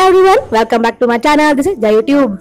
everyone, welcome back to my channel. This is the YouTube.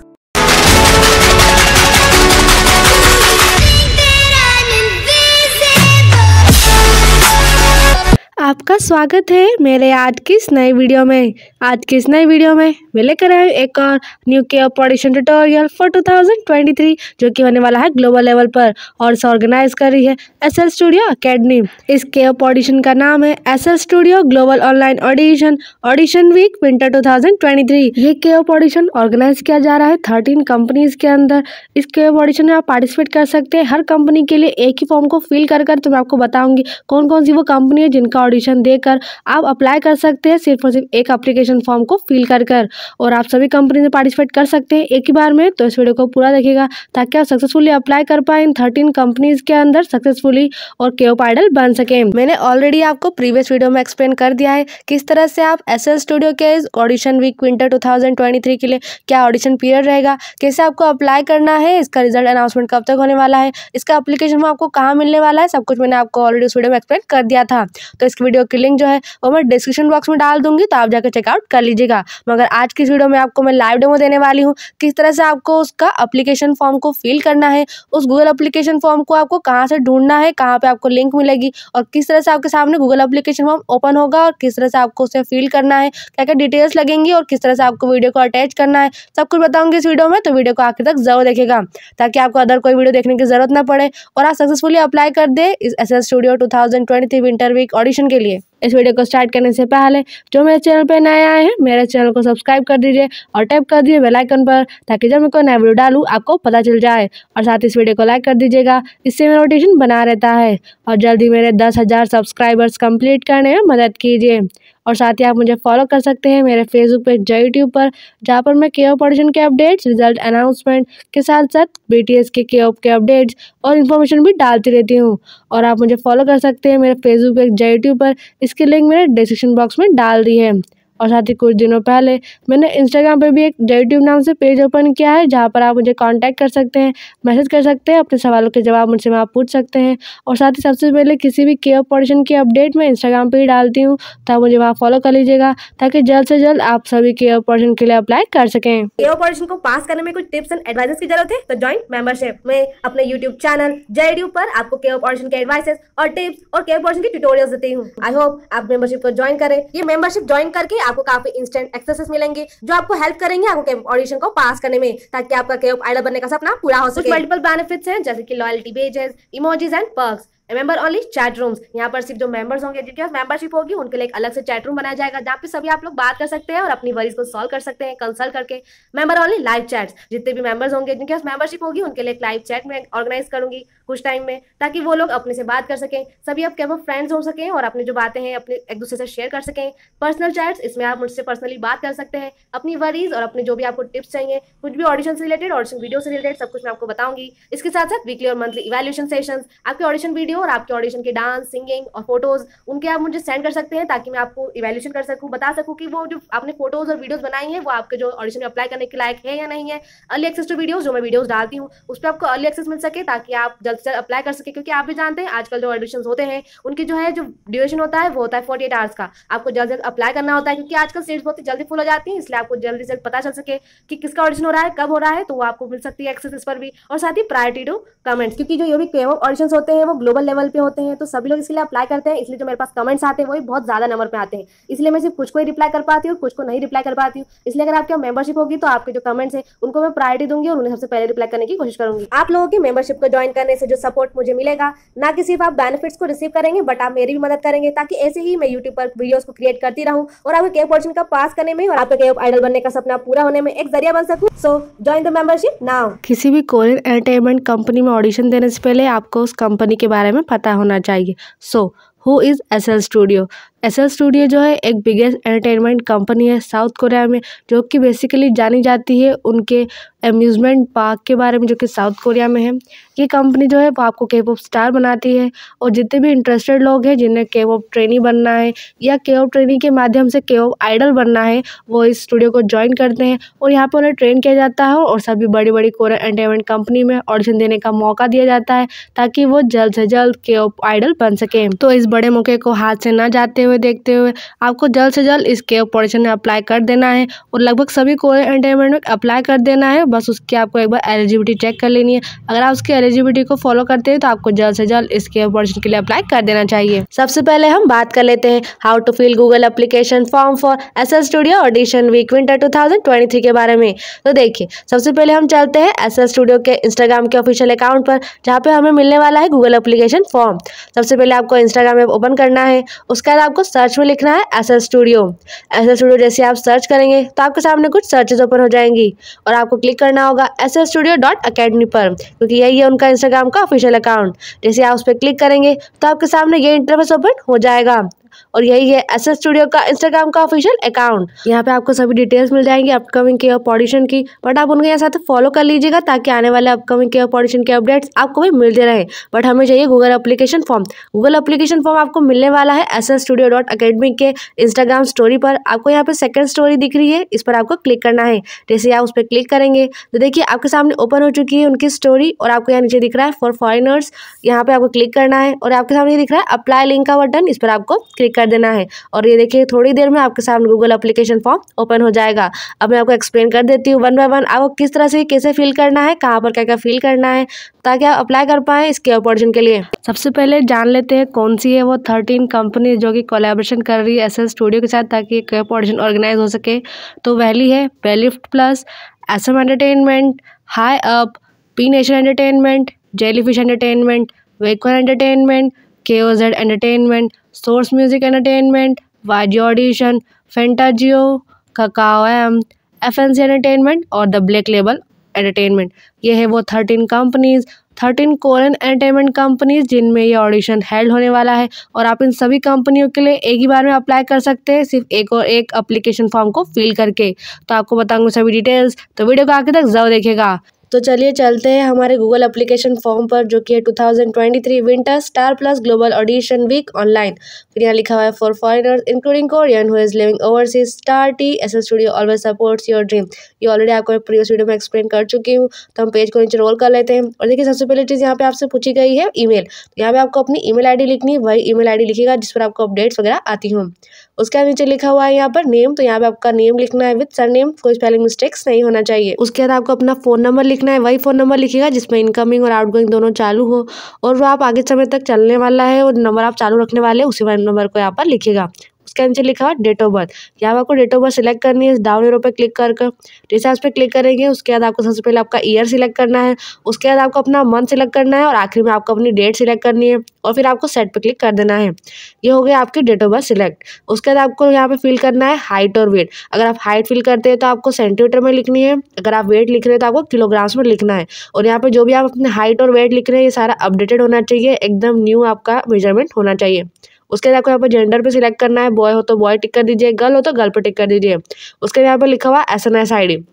आपका स्वागत है मेरे आज की इस नए वीडियो में आज की इस नए वीडियो में मैं लेकर आया एक और न्यू के ऑपरेशन ट्यूटोरियल फॉर 2023 जो कि होने वाला है ग्लोबल लेवल पर और इसे ऑर्गेनाइज कर रही है एस एल स्टूडियो अकेडमी इस के ऑपरेशन का नाम है S L studio global online audition audition week winter two ये के ऑपरेशन ऑर्गेनाइज किया जा रहा है थर्टीन कंपनीज के अंदर इस के ऑपरेशन में आप पार्टिसिपेट कर सकते हैं हर कंपनी के लिए एक ही फॉर्म को फिल कर कर तो मैं आपको बताऊंगी कौन कौन सी वो कंपनी है जिनका एप्लीकेशन देकर आप अप्लाई कर सकते हैं सिर्फ और सिर्फ एक अप्लीकेशन फॉर्म को फिल कर कर और आप सभी कंपनी में पार्टिसिपेट कर सकते हैं एक ही बार में तो इस वीडियो को पूरा देखेगा ताकि आप सक्सेसफुली अप्लाई कर पाए इन थर्टीन कंपनीज के अंदर सक्सेसफुली और के पाइडल बन सके मैंने ऑलरेडी आपको प्रीवियस वीडियो में एक्सप्लेन कर दिया है किस तरह से आप एस स्टूडियो के ऑडिशन वीक विंटर टू के लिए क्या ऑडिशन पीरियड रहेगा कैसे आपको अप्लाई करना है इसका रिजल्ट अनाउंसमेंट कब तक होने वाला है इसका अप्लीकेशन आपको कहाँ मिलने वाला है सब कुछ मैंने आपको ऑलरेडी उस वीडियो में एक्सप्लेन कर दिया था तो इसकी वीडियो की लिंक जो है वो मैं डिस्क्रिप्शन बॉक्स में डाल दूंगी तो आप जाकर चेकआउट कर लीजिएगा मगर आज की वीडियो में आपको मैं लाइव डेमो देने वाली हूँ किस तरह से आपको उसका अप्लीकेशन फॉर्म को फिल करना है उस गूगल अप्लीकेशन फॉर्म को आपको कहाँ से ढूंढना है कहाँ पर आपको लिंक मिलेगी और किस तरह से आपके सामने गूगल अप्लीकेशन फॉर्म ओपन होगा और किस तरह से आपको उसे फिल करना है क्या क्या डिटेल्स लगेंगी और किस तरह से आपको वीडियो को अटैच करना है सब कुछ बताऊंगी इस वीडियो में तो वीडियो को आखिर तक जरूर देखेगा ताकि आपको अदर कोई वीडियो देखने की जरूरत ना पड़े और आप सक्सेसफुली अप्लाई कर दे इस S studio two winter week audition Евангелии इस वीडियो को स्टार्ट करने से पहले जो मेरे चैनल पर नए आए हैं मेरे चैनल को सब्सक्राइब कर दीजिए और टैप कर दीजिए बेलाइकन पर ताकि जब मैं कोई नया वीडियो डालूँ आपको पता चल जाए और साथ इस वीडियो को लाइक कर दीजिएगा इससे मेरा रोटेशन बना रहता है और जल्दी मेरे दस हज़ार सब्सक्राइबर्स कम्प्लीट करने में मदद कीजिए और साथ ही आप मुझे फॉलो कर सकते हैं मेरे फेसबुक पेज जय यूट्यूब पर जहाँ पर मैं के ओ के अपडेट्स रिजल्ट अनाउंसमेंट के साथ साथ बीटीएस के के के अपडेट्स और इन्फॉर्मेशन भी डालती रहती हूँ और आप मुझे फॉलो कर सकते हैं मेरे फेसबुक पेज जय यूट्यूब पर इस इसके लिंक मैंने डिस्क्रिप्शन बॉक्स में डाल दी है और साथ ही कुछ दिनों पहले मैंने इंस्टाग्राम पर भी एक डेवट्यूब नाम से पेज ओपन किया है जहाँ पर आप मुझे कॉन्टैक्ट कर सकते हैं मैसेज कर सकते हैं अपने सवालों के जवाब मुझसे आप पूछ सकते हैं और साथ ही सबसे पहले किसी भी केयर पॉडिशन की अपडेट मैं इंस्टाग्राम पर ही डालती हूँ तो मुझे वहाँ फॉलो कर लीजिएगा ताकि जल्द से जल्द आप सभी केयर पॉडिशन के लिए अप्लाई कर सकें केयर पॉडिशन को पास करने में कुछ टिप्स एंड एडवाइस की जरूरत है तो ज्वाइन मेंबरशिप में अपने यूट्यूब चैनल जेडीयू पर आपको केयर पॉडिशन के एडवाइसेस और टिप्स और केयर पॉडिशन के ट्यूटोरियल देती हूँ आई होप आप मेंबरशिप को ज्वाइन करें ये मेंबरशिप ज्वाइन करके आप आपको काफी इंस्टेंट एक्सेस मिलेंगे जो आपको हेल्प करेंगे आपको ऑडिशन को पास करने में ताकि आपका आइडल बनने का सपना पूरा हो सके मल्टीपल बेनिफिट्स हैं जैसे कि loyalty badges emojis and perks member only chat rooms यहाँ पर सिर्फ जो मेंबर्स होंगे जिनके पास मेंबरशिप होगी उनके लिए एक अलग से चैट रूम बनाया जाएगा जहाँ पे सभी आप लोग बात कर सकते हैं और अपनी वरीज को सॉल्व कर सकते हैं कंसल्ट करके मेंबर ओनली लाइव चैट्स जितने भी मेंबर्स होंगे जिनके पास मेंबरशिप होगी उनके लिए एक लाइव चैट में ऑर्गेनाइज करूंगी कुछ टाइम में ताकि वो लोग अपने से बात कर सकें सभी आप कैब फ्रेंड्स हो सकें और अपनी जो बातें हैं अपने एक दूसरे से शेयर कर सकें पर्सनल चैट्स इसमें आप मुझसे पर्सनली बात कर सकते हैं अपनी वरीज और अपने जो भी आपको टिप्स चाहिए कुछ भी ऑडिशन से रिलेटेड ऑडिशन वीडियो से रिलेटेड सब कुछ मैं आपको बताऊंगी इसके साथ साथ वीकली और मंथली इवेल्यूशन सेशन आपके ऑडिशन वीडियो और आपके ऑडिशन के डांस सिंगिंग और फोटोज उनके आप मुझे सेंड कर सकते हैं ताकि मैं आपको इवेल्यूशन कर सकूँ बता सकूँ कि वो जो आपने फोटोज और वीडियोज बनाई है वो आपके जो ऑडिशन में अप्लाई करने के लायक है या नहीं है अर्ली एक्सेस टू वीडियोज जो मैं वीडियोज डालती हूँ उस पर आपको अर्ली एक्सेस मिल सके ताकि आप जल्द से जल्द अप्लाई कर सके क्योंकि आप भी जानते हैं आजकल जो ऑडिशन होते हैं उनकी जो है जो ड्यूरेशन होता है वो होता है फोर्टी एट आवर्स का आपको जल्द जल्द अप्लाई करना होता है क्योंकि आजकल सीट्स बहुत जल्दी फुल हो जाती है इसलिए आपको जल्दी से जल्द पता चल सके कि किसका ऑडिशन हो रहा है कब हो रहा है तो वो आपको मिल सकती है एक्सेस इस पर भी और साथ ही प्रायोरिटी टू कमेंट्स क्योंकि जो ये भी ऑडिशन होते हैं वो ग्लोबल ग्लोबल लेवल पे होते हैं तो सभी लोग इसके लिए अप्लाई करते हैं इसलिए जो मेरे पास कमेंट्स आते हैं वो भी बहुत ज़्यादा नंबर पे आते हैं इसलिए मैं सिर्फ कुछ को ही रिप्लाई कर पाती हूँ कुछ को नहीं रिप्लाई कर पाती हूँ इसलिए अगर आपके मेंबरशिप होगी तो आपके जो कमेंट्स है उनको मैं प्रायोरिटी दूंगी और उन्हें सबसे पहले रिप्लाई करने की कोशिश करूंगी आप लोगों की मेंबरशिप को ज्वाइन करने से जो सपोर्ट मुझे मिलेगा ना कि सिर्फ आप बेनिफिट्स को रिसीव करेंगे बट आप मेरी भी मदद करेंगे ताकि ऐसे ही मैं यूट्यूब पर वीडियो को क्रिएट करती रहूँ और आपके के अपॉर्चुनिटी का पास करने में और आपका के आइडल बनने का सपना पूरा होने में एक जरिया बन सकूँ so join the membership now किसी भी कोरियर एंटरटेनमेंट कंपनी में ऑडिशन देने से पहले आपको उस कंपनी के बारे में बारे में पता होना चाहिए so who is S L studio S L studio जो है एक बिगेस्ट एंटरटेनमेंट कंपनी है साउथ कोरिया में जो कि बेसिकली जानी जाती है उनके एम्यूज़मेंट पार्क के बारे में जो कि साउथ कोरिया में है ये कंपनी जो है वो आपको के पॉप स्टार बनाती है और जितने भी इंटरेस्टेड लोग हैं जिन्हें के पॉप ट्रेनी बनना है या के ओप ट्रेनी के माध्यम से के ओप आइडल बनना है वो इस स्टूडियो को ज्वाइन करते हैं और यहाँ पर उन्हें ट्रेन किया जाता है और सभी बड़ी बड़ी कोरिया एंटरटेनमेंट कंपनी में ऑडिशन देने का मौका दिया जाता है ताकि वो जल्द से जल्द के पॉप आइडल बन सकें तो इस बड़े मौके को हाथ से ना जाते हुए देखते हुए आपको जल्द से जल्द इसके ऑपरेशन में अप्लाई कर देना है और लगभग सभी कोरियर एंटरटेनमेंट में अप्लाई कर देना है बस उसकी आपको एक बार एलिजिबिलिटी चेक कर लेनी है अगर आप उसकी एलिजिबिलिटी को फॉलो करते हैं तो आपको जल्द से जल्द इसके ऑपरेशन के लिए अप्लाई कर देना चाहिए सबसे पहले हम बात कर लेते हैं how to fill Google application form for S studio audition week winter two के बारे में तो देखिए सबसे पहले हम चलते हैं एस एस स्टूडियो के इंस्टाग्राम के ऑफिशियल अकाउंट पर जहाँ पे हमें मिलने वाला है गूगल अप्लीकेशन फॉर्म सबसे पहले आपको इंस्टाग्राम ऐप ओपन करना है उसके बाद आपको आपको सर्च में लिखना है S S studio S S studio जैसे आप सर्च करेंगे तो आपके सामने कुछ सर्चेज ओपन हो जाएंगी और आपको क्लिक करना होगा S S studio dot academy पर क्योंकि यही है उनका इंस्टाग्राम का ऑफिशियल अकाउंट जैसे आप उस पर क्लिक करेंगे तो आपके सामने ये इंटरफेस ओपन हो जाएगा और यही है एस एस स्टूडियो का इंस्टाग्राम का ऑफिशियल अकाउंट यहाँ पे आपको सभी डिटेल्स मिल जाएंगे अपकमिंग के ऑफ ऑडिशन की बट आप उनके साथ फॉलो कर लीजिएगा ताकि आने वाले अपकमिंग के ऑफ ऑडिशन के अपडेट्स आपको भी मिलते रहे बट हमें चाहिए Google application form Google application form आपको मिलने वाला है एस स्टूडियो डॉट अकेडमी के इंस्टाग्राम स्टोरी पर आपको यहाँ पे सेकंड स्टोरी दिख रही है इस पर आपको क्लिक करना है जैसे आप उस पर क्लिक करेंगे तो देखिए आपके सामने ओपन हो चुकी है उनकी स्टोरी और आपको यहाँ नीचे दिख रहा है फॉर फॉरिनर्स यहाँ पे आपको क्लिक करना है और आपके सामने दिख रहा है अप्लाई लिंक का बटन इस पर आपको क्लिक कर देना है और ये देखिए थोड़ी देर में आपके सामने गूगल अप्लीकेशन फॉर्म ओपन हो जाएगा अब मैं आपको एक्सप्लेन कर देती हूँ वन बाय वन आपको किस तरह से कैसे फिल करना है कहाँ पर क्या क्या फिल करना है ताकि आप अप्लाई कर पाएँ इसके अपॉर्चुन के लिए सबसे पहले जान लेते हैं कौन सी है वो थर्टीन कंपनी जो कि कोलेब्रेशन कर रही है एस स्टूडियो के साथ ताकि अपॉर्चुन ऑर्गेनाइज हो सके तो वहली है Belift plus S M entertainment High Up P Nation entertainment Jellyfish entertainment Wakeone entertainment K O Z entertainment Source Music entertainment Y audition Fantagio Kakao M F N C entertainment और the Black Label entertainment ये है वो thirteen companies thirteen Korean entertainment companies जिनमें ये audition held होने वाला है और आप इन सभी कंपनियों के लिए एक ही बार में अप्लाई कर सकते हैं सिर्फ एक और एक अप्लीकेशन फॉर्म को फिल करके तो आपको बताऊंगा सभी डिटेल्स तो वीडियो को आगे तक जरूर देखेगा तो चलिए चलते हैं हमारे गूगल एप्लीकेशन फॉर्म पर जो कि है two thousand twenty three winter star plus global audition week online फिर यहाँ लिखा हुआ है for foreigners including Korean who is living overseas star T S S studio always supports your dream ये ऑलरेडी आपको प्रीवियस वीडियो में explain कर चुकी हूँ तो हम पेज को नीचे रोल कर लेते हैं और देखिए सबसे पहले चीज़ यहाँ पे आपसे पूछी गई है मेल तो यहाँ पे आपको अपनी आई डी लिखनी है वही आई डी लिखेगा जिस पर आपको अपडेट्स वगैरह आती हूँ उसके नीचे लिखा हुआ है यहाँ पर नेम तो यहाँ पे आपका नेम लिखना है विद सर नेम कोई स्पेलिंग मिस्टेक्स नहीं होना चाहिए उसके बाद आपको अपना फोन नंबर लिख लिखना है वही फ़ोन नंबर लिखिएगा जिसमें इनकमिंग और आउटगोइंग दोनों चालू हो और वो आप आगे समय तक चलने वाला है और नंबर आप चालू रखने वाले उसी नंबर को यहाँ पर लिखेगा इसके नीचे लिखा हुआ डेट ऑफ बर्थ यहाँ आपको डेट ऑफ बर्थ सिलेक्ट करनी है डाउन एरो पर क्लिक कर आप उस पर क्लिक करेंगे उसके बाद आपको सबसे पहले आपका ईयर सिलेक्ट करना है उसके बाद आपको अपना मंथ सिलेक्ट करना है और आखिर में आपको अपनी डेट सिलेक्ट करनी है और फिर आपको सेट पर क्लिक कर देना है ये हो गया आपकी डेट ऑफ बर्थ सिलेक्ट उसके बाद आपको यहाँ पर फिल करना है हाइट और वेट अगर आप हाइट फिल करते हैं तो आपको सेंटीमीटर में लिखनी है अगर आप वेट लिख रहे हैं तो आपको किलोग्राम्स में लिखना है और यहाँ पर जो भी आप अपने हाइट और वेट लिख रहे हैं ये सारा अपडेटेड होना चाहिए एकदम न्यू आपका मेजरमेंट होना चाहिए उसके बाद आपको यहाँ पर जेंडर पे सिलेक्ट करना है बॉय हो तो बॉय टिक कर दीजिए गर्ल हो तो गर्ल पर टिक कर दीजिए उसके बाद यहाँ पर लिखा हुआ S N S I D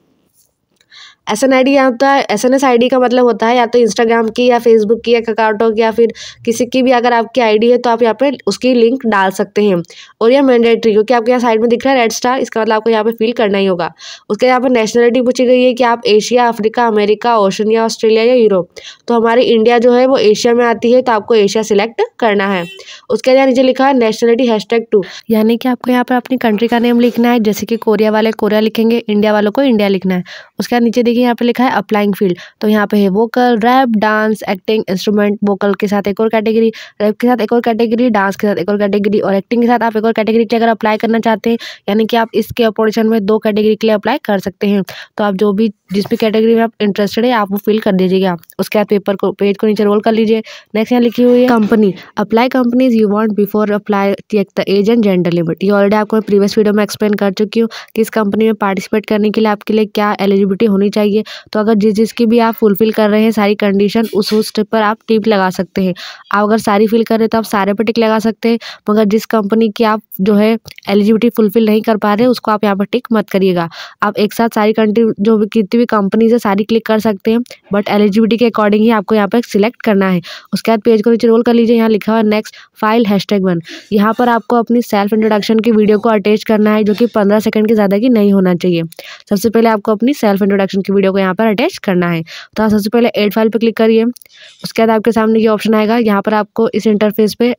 S N I D होता है S N S I D का मतलब होता है या तो इंस्टाग्राम की या फेसबुक की या अकाउंटों की या फिर किसी की भी अगर आपकी आई डी है तो आप यहाँ पे उसकी लिंक डाल सकते हैं और यह मैंडेटरी क्योंकि आपके यहाँ साइड में दिख रहा है रेड स्टार इसका मतलब आपको यहाँ पे फिल करना ही होगा उसके यहाँ पर नेशनलिटी पूछी गई है कि आप Asia Africa America Oceania Australia या यूरोप तो हमारी इंडिया जो है वो एशिया में आती है तो आपको एशिया सिलेक्ट करना है उसके यहाँ नीचे लिखा है नेशनलिटी हैश टैग टू यानी कि आपको यहाँ पर अपनी कंट्री का नेम लिखना है जैसे कि कोरिया वाले कोरिया लिखेंगे इंडिया वालों को इंडिया लिखना है उसके बाद नीचे देखिए यहाँ पे लिखा है अप्लाइंग फील्ड तो यहाँ पे है vocal rap dance acting instrument vocal के साथ एक और कैटेगरी रैप के साथ एक और कैटेगरी डांस के साथ एक और कैटेगरी और एक्टिंग के साथ आप एक और कैटेगरी के लिए अगर अप्लाई करना चाहते हैं यानी कि आप इसके अपोजिशन में दो कैटेगरी के लिए अप्लाई कर सकते हैं तो आप जो भी जिस भी कैटेगरी में आप इंटरेस्टेड है आप वो फिल कर दीजिएगा उसके बाद पेपर को पेज को नीचे रोल कर लीजिए नेक्स्ट यहाँ लिखी हुई है company apply companies you want before apply check the age and gender limit ये ऑलरेडी आपको मैं प्रीवियस वीडियो में एक्सप्लेन कर चुकी हूँ कि इस कंपनी में पार्टिसिपेट करने के लिए आपके लिए क्या एलिजिबिलिटी होनी चाहिए चाहिए तो अगर जिस जिसकी भी आप फुलफ़िल कर रहे हैं सारी कंडीशन उस उस स्टेप पर आप टिप लगा सकते हैं आप अगर सारी फिल कर रहे तो आप सारे पर टिक लगा सकते हैं मगर जिस कंपनी की आप जो है एलिजिबिलिटी फुलफ़िल नहीं कर पा रहे उसको आप यहाँ पर टिक मत करिएगा आप एक साथ सारी कंट्री जो भी कितनी भी कंपनीज है सारी क्लिक कर सकते हैं बट एलिजिबिलिटी के अकॉर्डिंग ही आपको यहाँ पर सिलेक्ट करना है उसके बाद पेज को नीचे रोल कर लीजिए यहाँ लिखा हुआ नेक्स्ट फाइल हैशटैग वन यहाँ पर आपको अपनी सेल्फ इंट्रोडक्शन की वीडियो को अटैच करना है जो कि पंद्रह सेकंड के ज़्यादा की नहीं होना चाहिए सबसे पहले आपको अपनी सेल्फ इंट्रोडक्शन की वीडियो को यहाँ पर अटैच करना है तो आप सबसे पहले एड फाइल पर क्लिक करिए उसके बाद आपके सामने ये ऑप्शन आएगा यहाँ पर आपको इस इंटरफेस पर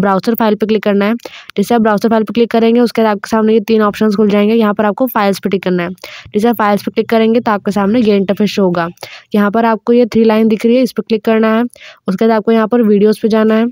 ब्राउजर फाइल पर क्लिक करना है जैसे आप ब्राउजर फाइल पर क्लिक करेंगे उसके बाद आपके सामने ये तीन ऑप्शन खुल जाएंगे यहाँ पर आपको फाइल्स पर क्लिक करना है जैसे आप फाइल्स पर क्लिक करेंगे तो आपके सामने ये इंटरफेस शो होगा यहाँ पर आपको ये थ्री लाइन दिख रही है इस पर क्लिक करना है उसके बाद आपको यहाँ पर वीडियोज़ पर जाना है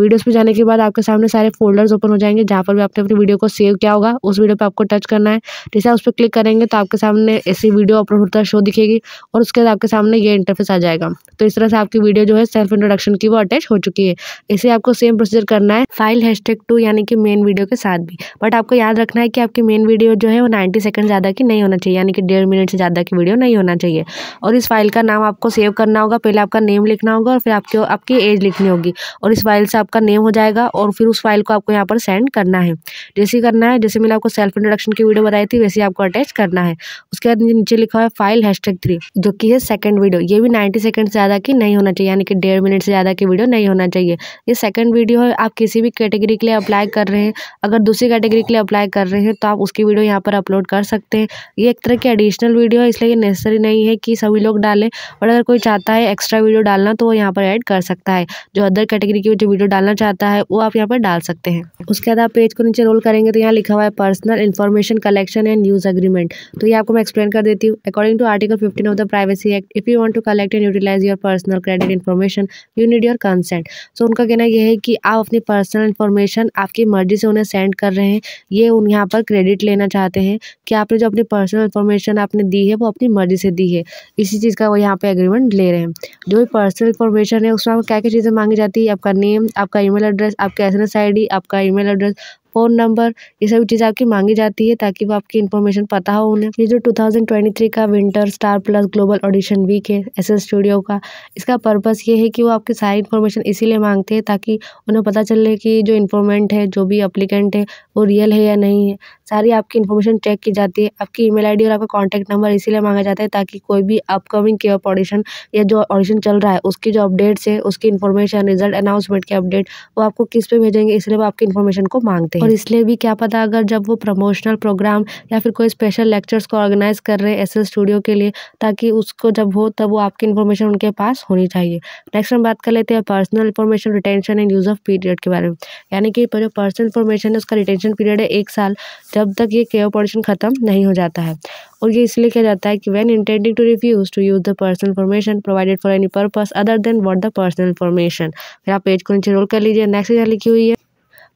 वीडियोस पे जाने के बाद आपके सामने सारे फोल्डर्स ओपन हो जाएंगे जहाँ पर भी आपने अपनी वीडियो को सेव किया होगा उस वीडियो पर आपको टच करना है जैसे उस पर क्लिक करेंगे तो आपके सामने ऐसी वीडियो अपलोड होता शो दिखेगी और उसके बाद आपके सामने ये इंटरफेस आ जाएगा तो इस तरह से आपकी वीडियो जो है सेल्फ इंट्रोडक्शन की वो अटैच हो चुकी है इसे आपको सेम प्रोसीजर करना है फाइल हैशटैग टू यानी कि मेन वीडियो के साथ भी बट आपको याद रखना है कि आपकी मेन वीडियो जो है वो नाइन्टी सेकंड ज़्यादा की नहीं होना चाहिए यानी कि डेढ़ मिनट से ज़्यादा की वीडियो नहीं होना चाहिए और इस फाइल का नाम आपको सेव करना होगा पहले आपका नेम लिखना होगा और फिर आपके आपकी एज लिखनी होगी और इस फाइल से आप आपका नेम हो जाएगा और फिर उस फाइल को आपको यहाँ पर सेंड करना है जैसे करना है जैसे मैंने आपको सेल्फ इंट्रोडक्शन की वीडियो बताई थी वैसे आपको अटैच करना है उसके बाद नीचे लिखा हुआ फाइल हैशटैग थ्री जो कि है सेकंड वीडियो ये भी नाइन्टी सेकंड से ज़्यादा की नहीं होना चाहिए यानी कि डेढ़ मिनट से ज़्यादा की वीडियो नहीं होना चाहिए ये सेकंड वीडियो है आप किसी भी कैटेगरी के लिए अप्लाई कर रहे हैं अगर दूसरी कैटेगरी के लिए अप्लाई कर रहे हैं तो आप उसकी वीडियो यहाँ पर अपलोड कर सकते हैं ये एक तरह की एडिशनल वीडियो है इसलिए ये नेसेसरी नहीं है कि सभी लोग डालें और अगर कोई चाहता है एक्स्ट्रा वीडियो डालना तो वो यहाँ पर ऐड कर सकता है जो अदर कैटेगरी की जो वीडियो निकालना चाहता है वो आप यहाँ पर डाल सकते हैं उसके बाद आप पेज को नीचे रोल करेंगे तो यहाँ लिखा हुआ है personal information collection and news agreement तो ये आपको मैं एक्सप्लेन कर देती हूँ according to article fifteen of the privacy act if you want to collect and utilize your personal credit information you need your consent so उनका कहना यह है कि आप अपनी पर्सनल इन्फॉर्मेशन आपकी मर्जी से उन्हें सेंड कर रहे हैं ये उन यहाँ पर क्रेडिट लेना चाहते हैं कि आपने जो अपनी पर्सनल इन्फॉर्मेशन आपने दी है वो अपनी मर्जी से दी है इसी चीज़ का वो यहाँ पे एग्रीमेंट ले रहे हैं जो भी पर्सनल इन्फॉर्मेशन है उसमें आपको क्या क्या चीज़ें मांगी जाती है आपका नेम आप आपका ईमेल एड्रेस आपके S N S I D आपका ईमेल एड्रेस फ़ोन नंबर ये सभी चीज़ें आपकी मांगी जाती है ताकि वो आपकी इन्फॉर्मेशन पता हो उन्हें ये जो 2023 का winter star plus global audition week है एस एस स्टूडियो का इसका पर्पस ये है कि वो आपकी सारी इन्फॉर्मेशन इसीलिए मांगते हैं ताकि उन्हें पता चले कि जो इन्फॉर्मेंट है जो भी अप्लीकेंट है वो रियल है या नहीं है सारी आपकी इन्फॉर्मेशन चेक की जाती है आपकी ई मेल और आपका कॉन्टैक्ट नंबर इसीलिए मांगा जाता है ताकि कोई भी अपकमिंग के ऑडिशन या जो ऑडिशन चल रहा है उसकी जो अपडेट्स है उसकी इन्फॉर्मेशन रिजल्ट अनाउंसमेंट के अपडेट वो आपको किस पर भेजेंगे इसलिए वो आपकी इन्फॉर्मेशन को मांगते हैं और इसलिए भी क्या पता अगर जब वो प्रमोशनल प्रोग्राम या फिर कोई स्पेशल लेक्चर्स को ऑर्गेनाइज़ कर रहे हैं एस स्टूडियो के लिए ताकि उसको जब हो तब वो आपकी इन्फॉर्मेशन उनके पास होनी चाहिए नेक्स्ट हम बात कर लेते हैं personal information retention and use of period के बारे में यानी कि जो पर्सनल इन्फॉर्मेशन है उसका रिटेंशन पीरियड है एक साल जब तक ये के ऑपरेशन ख़त्म नहीं हो जाता है और ये इसलिए किया जाता है कि when intending to refuse to use the personal information provided for any purpose other than what the personal information फिर आप पेज को नीचे रोल कर लीजिए नेक्स्ट यहाँ लिखी हुई है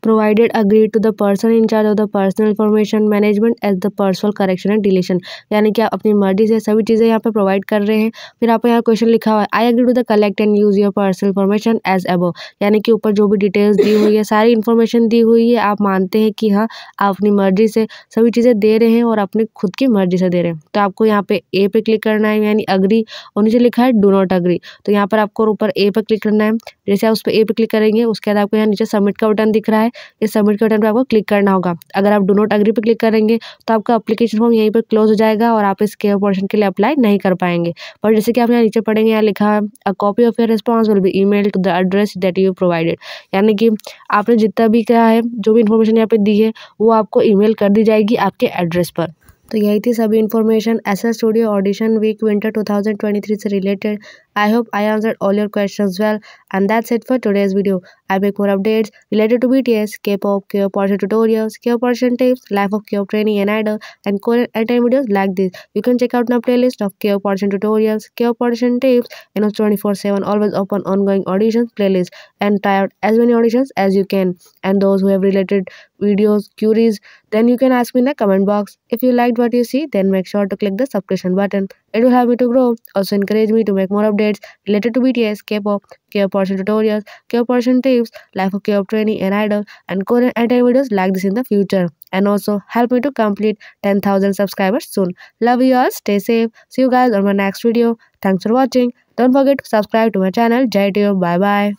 provided agree to the person in charge of the personal information management as the personal correction and deletion यानी कि आप अपनी मर्जी से सभी चीज़ें यहाँ पे प्रोवाइड कर रहे हैं फिर आपको यहाँ क्वेश्चन लिखा हुआ है I agree to the collect and use your personal information as above यानी कि ऊपर जो भी डिटेल्स दी हुई है सारी इन्फॉर्मेशन दी हुई है आप मानते हैं कि हाँ आप अपनी मर्जी से सभी चीज़ें दे रहे हैं और अपनी खुद की मर्जी से दे रहे हैं तो आपको यहाँ पे ए पे क्लिक करना है यानी अग्री और नीचे लिखा है डो नॉट अग्री तो यहाँ पर आपको ऊपर ए पर क्लिक करना है जैसे आप उस पर ए पे क्लिक करेंगे उसके बाद आपको यहाँ नीचे सबमिट का बटन दिख रहा है ये सबमिट के बटन पर आपको क्लिक करना होगा अगर आप डो नॉट अग्री पर क्लिक करेंगे तो आपका अपलीकेशन फॉर्म यहीं पर क्लोज हो जाएगा और आप इस केयर पोर्शन के लिए अप्लाई नहीं कर पाएंगे पर जैसे कि आप यहाँ नीचे पढ़ेंगे यहाँ लिखा a copy of your response will be email to the address that you provided यानी कि आपने जितना भी कहा है जो भी इन्फॉर्मेशन यहाँ पे दी है वो आपको ईमेल कर दी जाएगी आपके एड्रेस पर तो यही थी सभी information S S studio audition week winter 2023 से related I hope I answered all your questions well. And that's it for today's video. I make more updates related to BTS, K-pop, K-pop portion tutorials, K-pop portion tips, life of K-pop training and idol, and Korean entertainment videos like this. You can check out my playlist of K-pop portion tutorials, K-pop portion tips, and also 24/7 always open ongoing auditions playlist and try out as many auditions as you can. And those who have related videos, queries, then you can ask me in the comment box. If you liked what you see, then make sure to click the subscription button. It will help me to grow. Also encourage me to make more updates updates related to BTS, K-pop, K-person tutorials, K-person tips, life of K-pop training and idol, and current and videos like this in the future. And also help me to complete 10,000 subscribers soon. Love you all. Stay safe. See you guys on my next video. Thanks for watching. Don't forget to subscribe to my channel. JTO. Bye bye.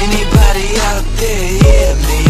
Anybody out there hear me?